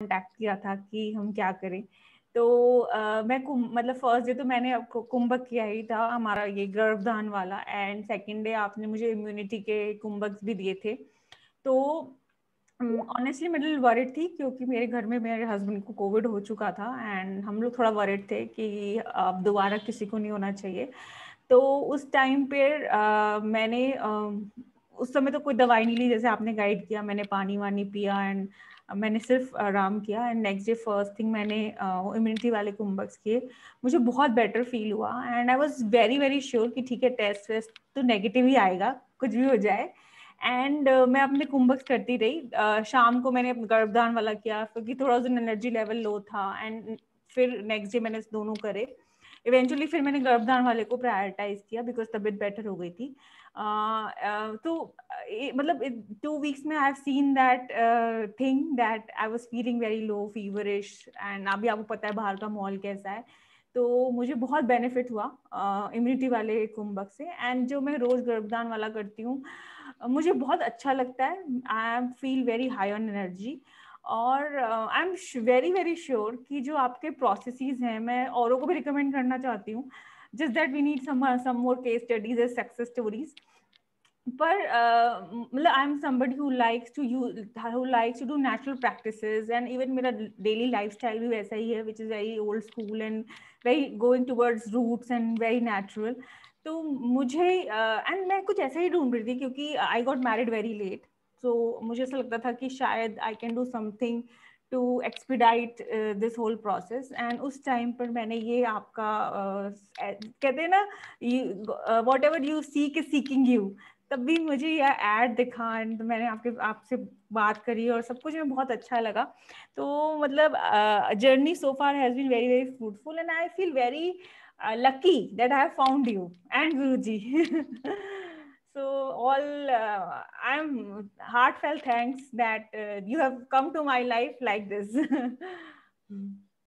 Contact किया था कि हम क्या करें तो uh, मैं मतलब फर्स्ट डे तो मैंने आपको कुंभक किया ही था हमारा ये गर्भधान वाला एंड सेकेंड डे आपने मुझे इम्यूनिटी के कुंभक भी दिए थे तो ऑनेस्टली मैं लिटिल वरिड थी क्योंकि मेरे घर में मेरे हस्बैंड को कोविड हो चुका था एंड हम लोग थोड़ा वरिड थे कि अब दोबारा किसी को नहीं होना चाहिए तो उस टाइम पर uh, मैंने uh, उस समय तो कोई दवाई नहीं ली जैसे आपने गाइड किया मैंने पानी वानी पिया एंड मैंने सिर्फ आराम किया and next day first thing मैंने इम्यूनिटी वाले कुम्बक्स किए मुझे बहुत बेटर फील हुआ and I was very very sure कि ठीक है टेस्ट वेस्ट तो नेगेटिव ही आएगा कुछ भी हो जाए एंड uh, मैं अपने कुंभक्स करती रही uh, शाम को मैंने गर्भधान वाला किया क्योंकि थोड़ा उस एनर्जी लेवल लो था एंड फिर नेक्स्ट डे मैंने दोनों करे इवेंचुअली फिर मैंने गर्भधारण वाले को प्रायोरिटाइज किया बिकॉज तबीयत बेटर हो गई थी तो मतलब टू वीक्स में I have seen that thing that I was feeling very low feverish and अभी आपको पता है बाहर का माहौल कैसा है तो मुझे बहुत बेनिफिट हुआ इम्यूनिटी वाले कुंभक से एंड जो मैं रोज गर्भदान वाला करती हूँ मुझे बहुत अच्छा लगता है I feel very high on energy और I am very very sure कि जो आपके प्रोसेसेस हैं मैं औरों को भी रिकमेंड करना चाहती हूँ just that we need some some more case studies as success stories पर uh, मतलब I am somebody who likes to you who likes to do natural practice and even मेरा डेली लाइफ स्टाइल भी वैसा ही है which is very old school and very going towards roots and very natural तो मुझे and uh, मैं कुछ ऐसा ही ढूंढ रही थी क्योंकि I got married very late so मुझे ऐसा लगता था कि शायद I can do something to expedite this whole process and उस टाइम पर मैंने ये आपका uh, कहते हैं ना whatever you seek is seeking you तब भी मुझे यह एड दिखा एंड तो मैंने आपके आपसे बात करी और सब कुछ बहुत अच्छा लगा तो मतलब journey so far has been very very fruitful and I feel very lucky that I have found you and guru ji all uh, i'm heartfelt thanks that uh, you have come to my life like this hmm.